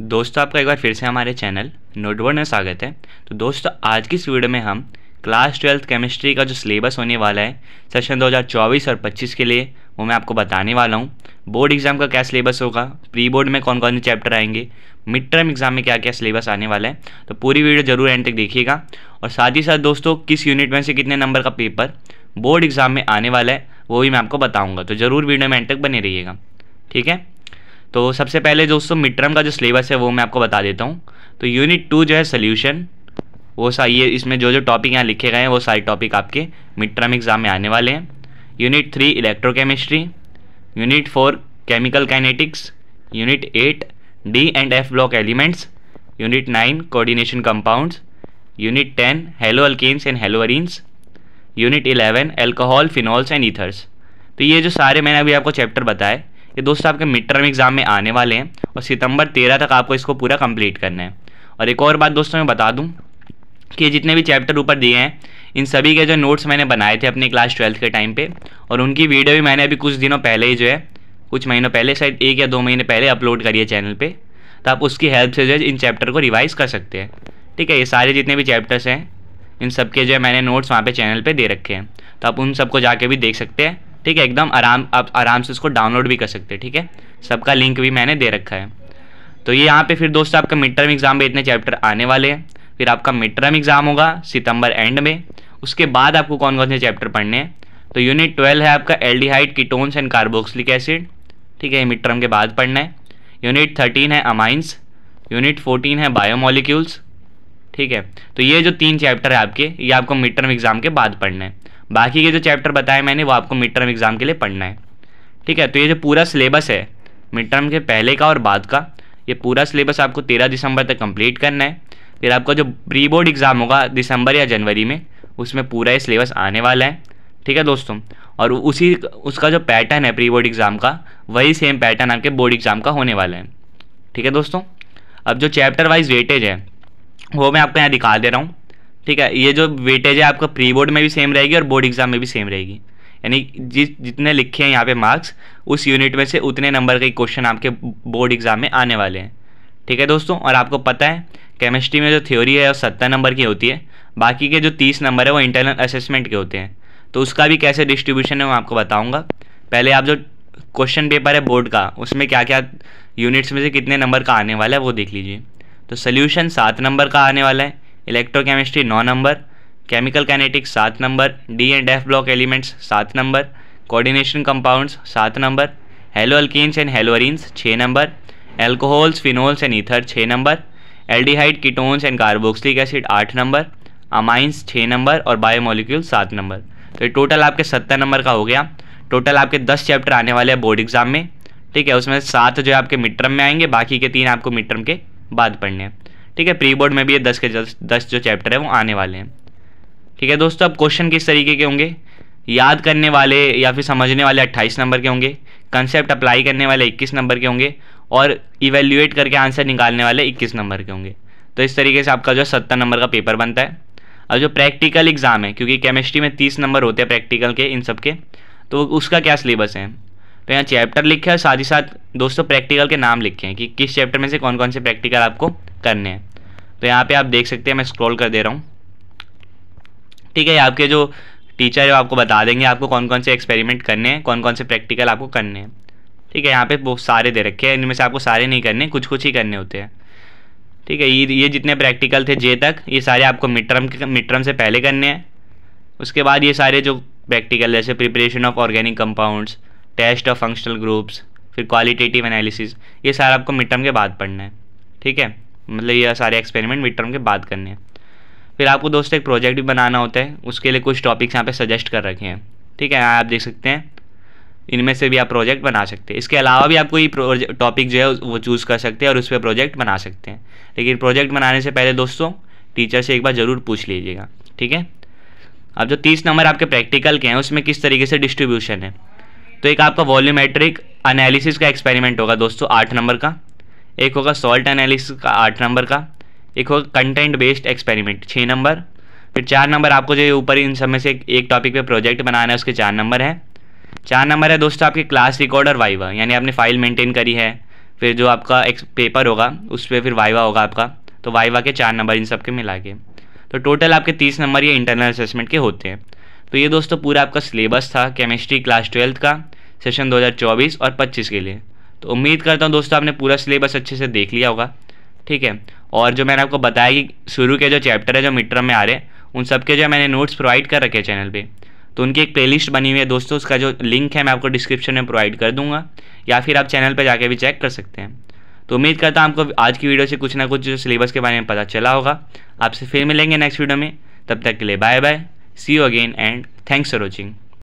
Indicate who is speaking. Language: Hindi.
Speaker 1: दोस्तों आपका एक बार फिर से हमारे चैनल नोटबोर्ड में स्वागत है तो दोस्तों आज की इस वीडियो में हम क्लास ट्वेल्थ केमिस्ट्री का जो सिलेबस होने वाला है सेशन 2024 और 25 के लिए वो मैं आपको बताने वाला हूँ बोर्ड एग्ज़ाम का क्या सिलेबस होगा प्री बोर्ड में कौन कौन से चैप्टर आएंगे मिड टर्म एग्ज़ाम में क्या क्या सिलेबस आने वाला है तो पूरी वीडियो जरूर एंड तक देखिएगा और साथ ही साथ दोस्तों किस यूनिट में से कितने नंबर का पेपर बोर्ड एग्ज़ाम में आने वाला है वो भी मैं आपको बताऊँगा तो ज़रूर वीडियो में एंड तक बने रहिएगा ठीक है तो सबसे पहले दोस्तों मिड टर्म का जो सिलेबस है वो मैं आपको बता देता हूँ तो यूनिट टू जो है सोल्यूशन वो सा ये इसमें जो जो टॉपिक यहाँ लिखे गए हैं वो सारे टॉपिक आपके मिड टर्म एग्ज़ाम में आने वाले हैं unit three electrochemistry unit four chemical kinetics unit eight d and f block elements unit nine coordination compounds unit ten haloalkanes and haloarenes unit eleven alcohol phenols and ethers तो ये जो सारे मैंने अभी आपको चैप्टर बताए ये दोस्तों आपके मिड टर्म एग्जाम में आने वाले हैं और सितंबर तेरह तक आपको इसको पूरा कंप्लीट करना है और एक और बात दोस्तों मैं बता दूँ कि जितने भी चैप्टर ऊपर दिए हैं इन सभी के जो नोट्स मैंने बनाए थे अपने क्लास ट्वेल्थ के टाइम पर और उनकी वीडियो भी मैंने अभी कुछ दिनों पहले ही जो है कुछ महीनों पहले शायद एक या दो महीने पहले अपलोड करिए चैनल पर तो आप उसकी हेल्प से जो है इन चैप्टर को रिवाइज़ कर सकते हैं ठीक है ये सारे जितने भी चैप्टर्स हैं इन सब के जो है मैंने नोट्स वहाँ पे चैनल पे दे रखे हैं तो आप उन सबको जाके भी देख सकते हैं ठीक है एकदम आराम आप आराम से इसको डाउनलोड भी कर सकते हैं ठीक है सबका लिंक भी मैंने दे रखा है तो ये यहाँ पे फिर दोस्तों आपका मिड टर्म एग्ज़ाम में इतने चैप्टर आने वाले हैं फिर आपका मिड टर्म एग्ज़ाम होगा सितंबर एंड में उसके बाद आपको कौन कौन से चैप्टर पढ़ने हैं तो यूनिट ट्वेल्व है आपका aldehyde ketones and carboxylic acid ठीक है मिड टर्म के बाद पढ़ना है यूनिट थर्टीन है अमाइंस यूनिट फोर्टीन है बायोमोलिक्यूल्स ठीक है तो ये जो तीन चैप्टर है आपके ये आपको मिड टर्म एग्ज़ाम के बाद पढ़ना है बाकी के जो चैप्टर बताए मैंने वो आपको मिड टर्म एग्ज़ाम के लिए पढ़ना है ठीक है तो ये जो पूरा सिलेबस है मिड टर्म के पहले का और बाद का ये पूरा सिलेबस आपको तेरह दिसंबर तक कंप्लीट करना है फिर आपका जो प्री बोर्ड एग्ज़ाम होगा दिसंबर या जनवरी में उसमें पूरा ये सिलेबस आने वाला है ठीक है दोस्तों और उसी उसका जो पैटर्न है प्री बोर्ड एग्ज़ाम का वही सेम पैटर्न आपके बोर्ड एग्ज़ाम का होने वाला है ठीक है दोस्तों अब जो चैप्टर वाइज वेटेज है वो मैं आपको यहाँ दिखा दे रहा हूँ ठीक है ये जो वेटेज है आपका प्री बोर्ड में भी सेम रहेगी और बोर्ड एग्जाम में भी सेम रहेगी यानी जिस जितने लिखे हैं यहाँ पे मार्क्स उस यूनिट में से उतने नंबर के क्वेश्चन आपके बोर्ड एग्जाम में आने वाले हैं ठीक है दोस्तों और आपको पता है केमिस्ट्री में जो थ्योरी है वो सत्तर नंबर की होती है बाकी के जो तीस नंबर है वो इंटरनल असेसमेंट के होते हैं तो उसका भी कैसे डिस्ट्रीब्यूशन है मैं आपको बताऊँगा पहले आप जो क्वेश्चन पेपर है बोर्ड का उसमें क्या क्या यूनिट्स में से कितने नंबर का आने वाला है वो देख लीजिए तो सल्यूशन सात नंबर का आने वाला है इलेक्ट्रोकेमिस्ट्री नौ नंबर केमिकल कैनेटिक्स सात number d and f block elements सात नंबर कोऑर्डिनेशन कंपाउंड्स सात number haloalkanes and haloarenes छः number alcohols phenols and ether छः number aldehyde ketones and carboxylic acid आठ नंबर अमाइंस छः नंबर और बायोमोलिक्यूल सात नंबर तो ये टोटल आपके सत्तर नंबर का हो गया टोटल आपके दस चैप्टर आने वाले हैं बोर्ड एग्जाम में ठीक है उसमें सात जो है आपके मिड टर्म में आएंगे बाकी के तीन आपको मिड टर्म के बाद पढ़ने हैं ठीक है प्री बोर्ड में भी ये दस के दस, दस जो चैप्टर है वो आने वाले हैं ठीक है दोस्तों अब क्वेश्चन किस तरीके के होंगे याद करने वाले या फिर समझने वाले अट्ठाईस नंबर के होंगे कंसेप्ट अप्लाई करने वाले इक्कीस नंबर के होंगे और इवेल्यूएट करके आंसर निकालने वाले इक्कीस नंबर के होंगे तो इस तरीके से आपका जो सत्तर नंबर का पेपर बनता है अब जो प्रैक्टिकल एग्ज़ाम है क्योंकि केमिस्ट्री में तीस नंबर होते हैं प्रैक्टिकल के इन सब के तो उसका क्या सिलेबस है तो यहाँ चैप्टर लिखे और साथ ही साथ दोस्तों प्रैक्टिकल के नाम लिखे हैं कि किस चैप्टर में से कौन कौन से प्रैक्टिकल आपको करने हैं तो यहाँ पे आप देख सकते हैं मैं स्क्रॉल कर दे रहा हूँ ठीक है आपके जो टीचर है आपको बता देंगे आपको कौन कौन से एक्सपेरिमेंट करने हैं कौन कौन से प्रैक्टिकल आपको करने हैं ठीक है यहाँ पे बहुत सारे दे रखे हैं इनमें से आपको सारे नहीं करने कुछ कुछ ही करने होते हैं ठीक है ये ये जितने प्रैक्टिकल थे जे तक ये सारे आपको मिड टर्म मिड टर्म से पहले करने हैं उसके बाद ये सारे जो प्रैक्टिकल जैसे preparation of organic compounds test of functional groups फिर क्वालिटेटिव एनालिसिस ये सारा आपको मिड टर्म के बाद पढ़ना है ठीक है मतलब ये सारे एक्सपेरिमेंट मिड टर्म के बाद करने हैं फिर आपको दोस्तों एक प्रोजेक्ट भी बनाना होता है उसके लिए कुछ टॉपिक्स यहाँ पे सजेस्ट कर रखे हैं ठीक है आप देख सकते हैं इनमें से भी आप प्रोजेक्ट बना सकते हैं इसके अलावा भी आप कोई टॉपिक जो है वो चूज़ कर सकते हैं और उस पर प्रोजेक्ट बना सकते हैं लेकिन प्रोजेक्ट बनाने से पहले दोस्तों टीचर से एक बार ज़रूर पूछ लीजिएगा ठीक है अब जो तीस नंबर आपके प्रैक्टिकल के हैं उसमें किस तरीके से डिस्ट्रीब्यूशन है तो एक आपका वॉल्यूमेट्रिक एनालिसिस का एक्सपेरिमेंट होगा दोस्तों आठ नंबर का एक होगा सॉल्ट एनालिस का आठ नंबर का एक होगा कंटेंट बेस्ड एक्सपेरिमेंट छः नंबर फिर चार नंबर आपको जो ऊपर इन सब में से एक टॉपिक पे प्रोजेक्ट बनाना है उसके चार नंबर हैं चार नंबर है दोस्तों आपके क्लास रिकॉर्ड और वाइवा यानी आपने फाइल मेंटेन करी है फिर जो आपका एक पेपर होगा उस पर फिर वाइवा होगा आपका तो वाइवा के चार नंबर इन सब के मिला के तो टोटल आपके तीस नंबर ये इंटरनल असेसमेंट के होते हैं तो ये दोस्तों पूरा आपका सिलेबस था केमिस्ट्री क्लास ट्वेल्थ का सेशन दो और पच्चीस के लिए तो उम्मीद करता हूँ दोस्तों आपने पूरा सिलेबस अच्छे से देख लिया होगा ठीक है और जो मैंने आपको बताया कि शुरू के जो चैप्टर है जो मिट्रम में आ रहे हैं उन सब के जो मैंने नोट्स प्रोवाइड कर रखे चैनल पे तो उनकी एक प्लेलिस्ट बनी हुई है दोस्तों उसका जो लिंक है मैं आपको डिस्क्रिप्शन में प्रोवाइड कर दूंगा या फिर आप चैनल पर जाके भी चेक कर सकते हैं तो उम्मीद करता हूँ आपको आज की वीडियो से कुछ ना कुछ जो सिलेबस के बारे में पता चला होगा आपसे फिर मिलेंगे नेक्स्ट वीडियो में तब तक के लिए bye bye see you again and thanks for watching